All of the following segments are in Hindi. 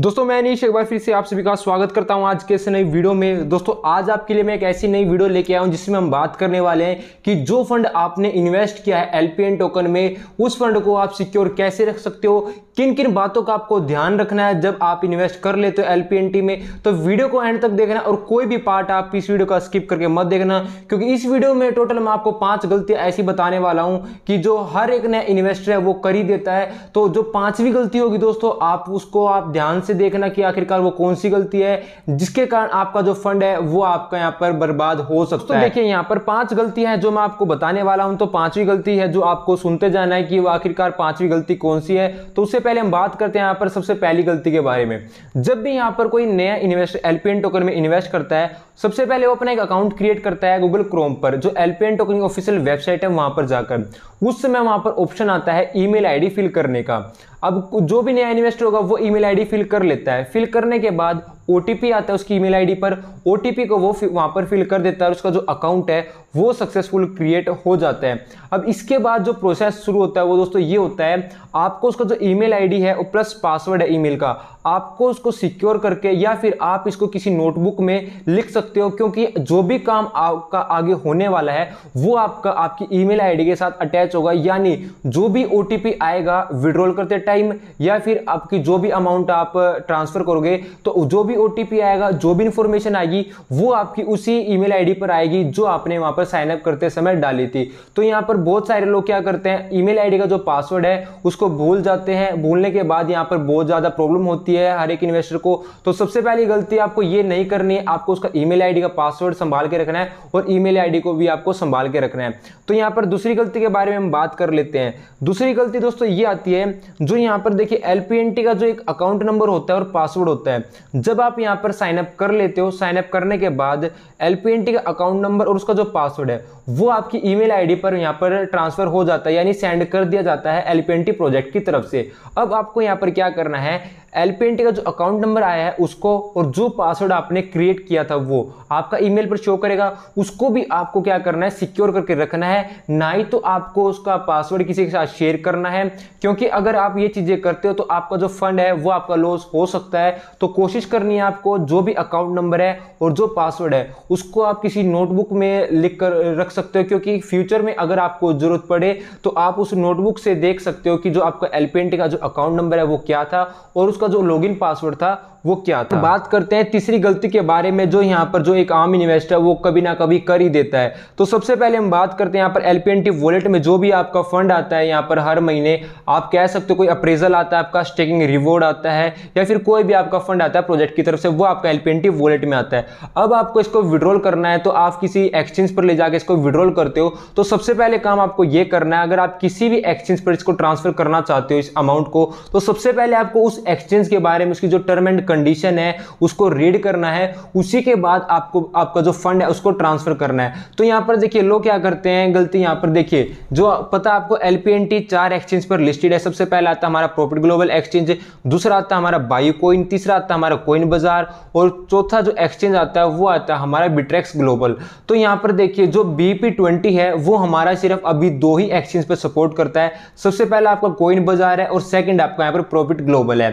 दोस्तों मैं अनिश एक बार फिर से आप सभी का स्वागत करता हूं आज के इस नई वीडियो में दोस्तों आज आपके लिए मैं एक ऐसी नई वीडियो लेके आया हूं जिसमें हम बात करने वाले हैं कि जो फंड आपने इन्वेस्ट किया है एलपीएन टोकन में उस फंड को आप सिक्योर कैसे रख सकते हो किन किन बातों का आपको ध्यान रखना है जब आप इन्वेस्ट कर लेते हो एल में तो वीडियो को एंड तक देखना और कोई भी पार्ट आप इस वीडियो का स्किप करके मत देखना क्योंकि इस वीडियो में टोटल मैं आपको पाँच गलतियाँ ऐसी बताने वाला हूँ कि जो हर एक नया इन्वेस्टर है वो कर ही देता है तो जो पाँचवीं गलती होगी दोस्तों आप उसको आप ध्यान से देखना कि आखिरकार वो कौन सी गलती है जिसके कारण आपका जो फंड है वो आपका यहाँ पर बर्बाद हो सकता है देखिए यहाँ पर पांच गलतियां हैं जो मैं आपको बताने वाला हूं तो पांचवी गलती है जो आपको सुनते जाना है कि वो आखिरकार पांचवी गलती कौन सी है तो उससे पहले हम बात करते हैं यहाँ पर सबसे पहली गलती के बारे में जब भी यहाँ पर कोई नया इन्वेस्टर एलपीएन टोकन में इन्वेस्ट करता है सबसे पहले वो अपना एक अकाउंट क्रिएट करता है गूगल क्रोम पर जो एलपीएन टोकन की ऑफिशियल वेबसाइट है वहां पर जाकर उस समय वहां पर ऑप्शन आता है ईमेल आईडी फिल करने का अब जो भी नया इन्वेस्टर होगा वो ईमेल आईडी फिल कर लेता है फिल करने के बाद ओ आता है उसकी ईमेल आईडी पर ओ को वो वहां पर फिल कर देता है उसका जो अकाउंट है वो सक्सेसफुल क्रिएट हो जाता है अब इसके बाद जो प्रोसेस शुरू होता है वो दोस्तों ये होता है आपको उसका जो ईमेल आईडी है और प्लस पासवर्ड है ईमेल का आपको उसको सिक्योर करके या फिर आप इसको किसी नोटबुक में लिख सकते हो क्योंकि जो भी काम आपका आगे होने वाला है वो आपका आपकी ईमेल आईडी के साथ अटैच होगा यानी जो भी ओ आएगा विड्रॉल करते टाइम या फिर आपकी जो भी अमाउंट आप ट्रांसफर करोगे तो जो भी भी ओ आएगा जो भी इंफॉर्मेशन आएगी वो आपकी उसी ईमेल आईडी पर आएगी जो आपने वहां पर साइनअप करते समय डाली थी तो यहां पर बहुत सारे लोग क्या करते हैं ईमेल आईडी का जो पासवर्ड है उसको भूल जाते हैं भूलने के बाद यहां पर बहुत ज़्यादा प्रॉब्लम होती है हर एक इन्वेस्टर को तो सबसे पहली गलती आपको ये नहीं करनी है आपको उसका ईमेल आईडी का पासवर्ड संभाल के रखना है और ईमेल आईडी को भी आपको संभाल के रखना है तो यहाँ पर दूसरी गलती के बारे में हम बात कर लेते हैं दूसरी गलती दोस्तों ये आती है जो यहाँ पर देखिए एल का जो एक अकाउंट नंबर होता है और पासवर्ड होता है जब आप यहाँ पर साइनअप कर लेते हो साइनअप करने के बाद एल का अकाउंट नंबर और उसका जो पासवर्ड है वो आपकी ईमेल आईडी पर यहाँ पर ट्रांसफ़र हो जाता है यानी सेंड कर दिया जाता है एलिपेंटी प्रोजेक्ट की तरफ से अब आपको यहाँ पर क्या करना है एलिपेंटी का जो अकाउंट नंबर आया है उसको और जो पासवर्ड आपने क्रिएट किया था वो आपका ईमेल पर शो करेगा उसको भी आपको क्या करना है सिक्योर करके रखना है ना ही तो आपको उसका पासवर्ड किसी के साथ शेयर करना है क्योंकि अगर आप ये चीज़ें करते हो तो आपका जो फंड है वो आपका लॉस हो सकता है तो कोशिश करनी है आपको जो भी अकाउंट नंबर है और जो पासवर्ड है उसको आप किसी नोटबुक में लिख कर रख सकते हो क्योंकि फ्यूचर में अगर आपको जरूरत पड़े तो आप उस नोटबुक से देख सकते हो कि जो आपका एलपेंट का जो अकाउंट नंबर है वो क्या था और उसका जो लॉगिन पासवर्ड था वो क्या तो था बात करते हैं तीसरी गलती के बारे में जो यहाँ पर जो एक आम इन्वेस्टर वो कभी ना कभी कर ही देता है तो सबसे पहले हम बात करते हैं यहाँ पर एल वॉलेट में जो भी आपका फंड आता है यहाँ पर हर महीने आप कह सकते हो कोई अप्रेजल आता है आपका स्टेकिंग रिवॉर्ड आता है या फिर कोई भी आपका फंड आता है प्रोजेक्ट की तरफ से वो आपका एल वॉलेट में आता है अब आपको इसको विड्रॉल करना है तो आप किसी एक्सचेंज पर ले जाकर इसको विड्रॉल करते हो तो सबसे पहले काम आपको ये करना है अगर आप किसी भी एक्सचेंज पर इसको ट्रांसफर करना चाहते हो इस अमाउंट को तो सबसे पहले आपको उस एक्सचेंज के बारे में उसकी जो टर्म एंड कंडीशन है उसको रीड करना है उसी के बाद आपको आपका जो फंड है उसको ट्रांसफर करना है तो यहाँ पर देखिए लोग क्या करते हैं गलती यहाँ पर देखिए जो पता आपको एल चार एक्सचेंज पर लिस्टेड है सबसे पहला आता हमारा प्रॉफिट ग्लोबल एक्सचेंज दूसरा आता हमारा बायो तीसरा आता हमारा कोइन बाजार और चौथा जो एक्सचेंज आता है वो आता है हमारा बिट्रेक्स ग्लोबल तो यहाँ पर देखिए जो बीपी ट्वेंटी है वो हमारा सिर्फ अभी दो ही एक्सचेंज पर सपोर्ट करता है सबसे पहला आपका कोइन बाजार है और सेकंड आपका यहाँ पर प्रॉफिट ग्लोबल है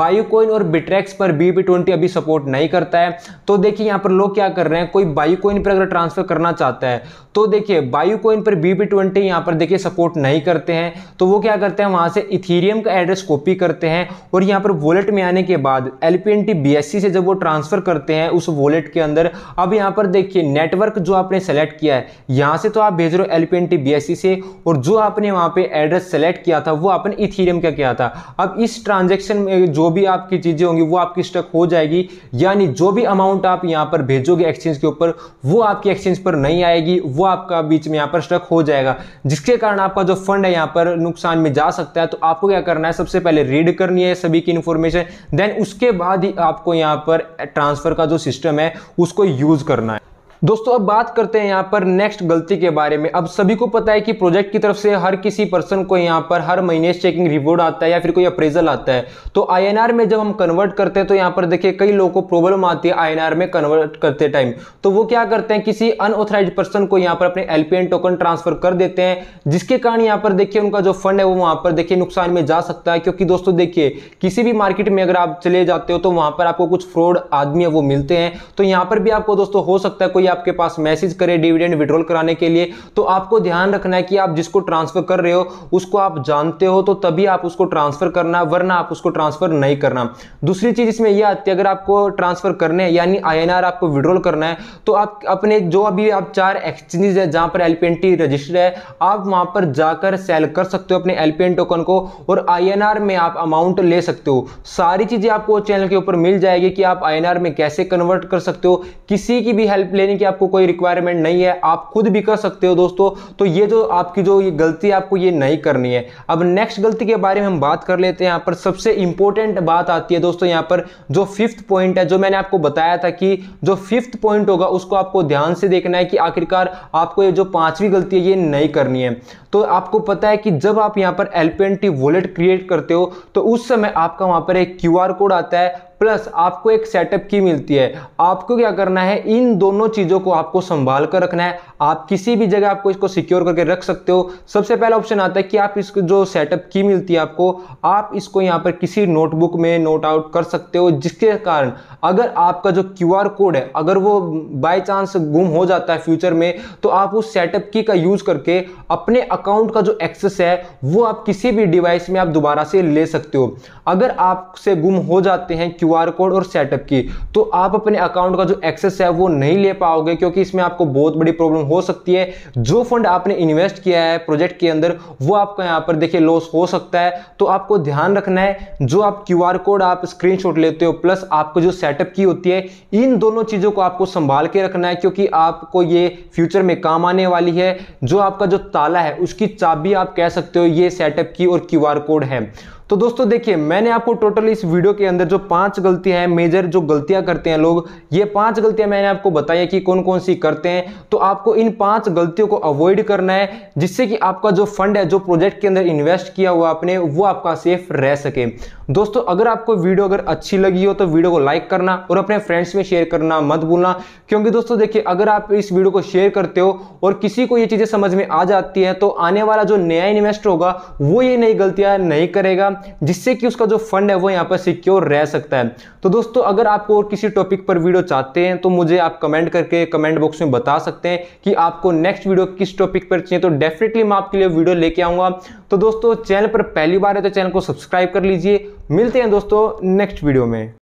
बायो और बिट्रेक्स एक्स पर बी पी ट्वेंटी अभी सपोर्ट नहीं करता है तो देखिए यहाँ पर लोग क्या कर रहे हैं कोई बाई कोइन पर अगर ट्रांसफर करना चाहता है तो देखिए बाई कोइन पर बी पी ट्वेंटी यहाँ पर देखिए सपोर्ट नहीं करते हैं तो वो क्या करते हैं वहाँ से इथीरियम का एड्रेस कॉपी करते हैं और यहाँ पर वॉलेट में आने के बाद L P N T B S C से जब वो ट्रांसफर करते हैं उस वॉलेट के अंदर अब यहाँ पर देखिए नेटवर्क जो आपने सेलेक्ट किया है यहाँ से तो आप भेज रहे हो L P N T B S C से और जो आपने वहाँ पर एड्रेस सेलेक्ट किया था वो आपने इथीरियम का किया था अब इस ट्रांजेक्शन में जो भी आपकी चीज़ें होंगी वो आपकी स्टक हो जाएगी यानी जो भी अमाउंट आप यहां पर भेजोगे एक्सचेंज के ऊपर वो आपकी एक्सचेंज पर नहीं आएगी वो आपका बीच में यहां पर स्टक हो जाएगा जिसके कारण आपका जो फंड है यहां पर नुकसान में जा सकता है तो आपको क्या करना है सबसे पहले रीड करनी है सभी की इंफॉर्मेशन देन उसके बाद ही आपको यहां पर ट्रांसफर का जो सिस्टम है उसको यूज करना है दोस्तों अब बात करते हैं यहाँ पर नेक्स्ट गलती के बारे में अब सभी को पता है कि प्रोजेक्ट की तरफ से हर किसी पर्सन को यहाँ पर हर महीने चेकिंग रिवॉर्ड आता है या फिर कोई अप्रेजल आता है तो आईएनआर में जब हम कन्वर्ट करते हैं तो यहाँ पर देखिए कई लोगों को प्रॉब्लम आती है आईएनआर में कन्वर्ट करते टाइम तो वो क्या करते हैं किसी अनऑथराइज पर्सन को यहाँ पर अपने एलपीएन टोकन ट्रांसफर कर देते हैं जिसके कारण यहाँ पर देखिए उनका जो फंड है वो वहाँ पर देखिए नुकसान में जा सकता है क्योंकि दोस्तों देखिए किसी भी मार्केट में अगर आप चले जाते हो तो वहाँ पर आपको कुछ फ्रॉड आदमी है वो मिलते हैं तो यहाँ पर भी आपको दोस्तों हो सकता है कोई आपके पास मैसेज करे डिविडेंड विड्रॉल कराने के लिए तो आपको ध्यान रखना है कि आप जिसको ट्रांसफर कर रहे हो उसको आप जानते हो तो तभी आप उसको ट्रांसफर करना वरना आप उसको ट्रांसफर नहीं करना दूसरी चीज इसमें यह आती है अगर आपको ट्रांसफर करने यानी आई आपको विड्रॉल करना है तो आप अपने जो अभी आप चार एक्सचेंजेज है जहां पर एल रजिस्टर है आप वहां पर जाकर सेल कर सकते हो अपने एल टोकन को और आई में आप अमाउंट ले सकते हो सारी चीजें आपको चैनल के ऊपर मिल जाएगी कि आप आई में कैसे कन्वर्ट कर सकते हो किसी की भी हेल्प लेने की की आपको कोई रिक्वायरमेंट नहीं है आप खुद भी कर सकते हो दोस्तों तो ये जो आपकी जो ये गलती आपको ये नहीं करनी है अब नेक्स्ट गलती के बारे में हम बात कर लेते हैं यहाँ पर सबसे इंपॉर्टेंट बात आती है दोस्तों यहाँ पर जो फिफ्थ पॉइंट है जो मैंने आपको बताया था कि जो फिफ्थ पॉइंट होगा उसको आपको ध्यान से देखना है कि आखिरकार आपको ये जो पांचवी गलती है ये नहीं करनी है तो आपको पता है कि जब आप यहाँ पर एल वॉलेट क्रिएट करते हो तो उस समय आपका वहाँ पर एक क्यू कोड आता है प्लस आपको एक सेटअप की मिलती है आपको क्या करना है इन दोनों चीज़ों को आपको संभाल कर रखना है आप किसी भी जगह आपको इसको सिक्योर करके रख सकते हो सबसे पहला ऑप्शन आता है कि आप इसको जो सेटअप की मिलती है आपको आप इसको यहाँ पर किसी नोटबुक में नोट आउट कर सकते हो जिसके कारण अगर आपका जो क्यू कोड है अगर वो बाय चांस गुम हो जाता है फ्यूचर में तो आप उस सेटअप की का यूज़ करके अपने अकाउंट का जो एक्सेस है वो आप किसी भी डिवाइस में आप दोबारा से ले सकते हो अगर आपसे गुम हो जाते हैं क्यू कोड और सेटअप की तो आप अपने अकाउंट का जो एक्सेस है वो नहीं ले पाओगे क्योंकि इसमें आपको बहुत बड़ी प्रॉब्लम हो सकती है जो फंड आपने इन्वेस्ट किया है प्रोजेक्ट के अंदर वो आपको यहाँ पर देखिए लॉस हो सकता है तो आपको ध्यान रखना है जो आप क्यू कोड आप स्क्रीन लेते हो प्लस आपको जो सेटअप की होती है इन दोनों चीज़ों को आपको संभाल के रखना है क्योंकि आपको ये फ्यूचर में काम आने वाली है जो आपका जो ताला है उसकी चाबी आप कह सकते हो ये सेटअप की और क्यूआर कोड है तो दोस्तों देखिए मैंने आपको टोटल इस वीडियो के अंदर जो पांच गलतियां हैं मेजर जो गलतियां करते हैं लोग ये पांच गलतियां मैंने आपको बताई कि कौन कौन सी करते हैं तो आपको इन पांच गलतियों को अवॉइड करना है जिससे कि आपका जो फंड है जो प्रोजेक्ट के अंदर इन्वेस्ट किया हुआ आपने वो आपका सेफ रह सके दोस्तों अगर आपको वीडियो अगर अच्छी लगी हो तो वीडियो को लाइक करना और अपने फ्रेंड्स में शेयर करना मत भूलना क्योंकि दोस्तों देखिए अगर आप इस वीडियो को शेयर करते हो और किसी को ये चीज़ें समझ में आ जाती है तो आने वाला जो नया इन्वेस्टर होगा वो ये नई गलतियां नहीं करेगा जिससे कि उसका जो फंड है वो यहाँ पर सिक्योर रह सकता है तो दोस्तों अगर आपको और किसी टॉपिक पर वीडियो चाहते हैं तो मुझे आप कमेंट करके कमेंट बॉक्स में बता सकते हैं कि आपको नेक्स्ट वीडियो किस टॉपिक पर चाहिए तो डेफिनेटली मैं आपके लिए वीडियो लेके आऊँगा तो दोस्तों चैनल पर पहली बार है तो चैनल को सब्सक्राइब कर लीजिए मिलते हैं दोस्तों नेक्स्ट वीडियो में